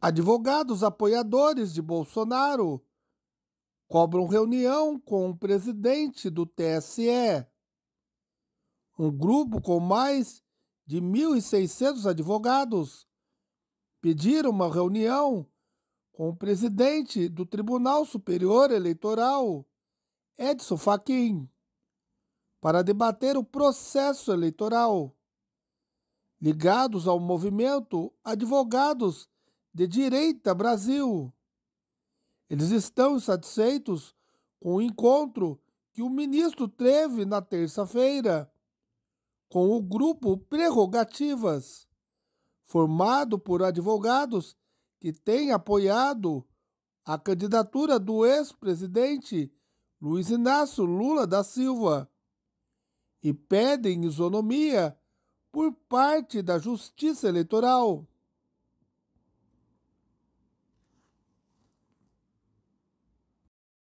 Advogados apoiadores de Bolsonaro cobram reunião com o presidente do TSE. Um grupo com mais de 1.600 advogados pediram uma reunião com o presidente do Tribunal Superior Eleitoral, Edson Fachin, para debater o processo eleitoral. Ligados ao movimento Advogados de direita Brasil. Eles estão satisfeitos com o encontro que o ministro teve na terça-feira com o grupo Prerrogativas, formado por advogados que têm apoiado a candidatura do ex-presidente Luiz Inácio Lula da Silva e pedem isonomia por parte da Justiça Eleitoral.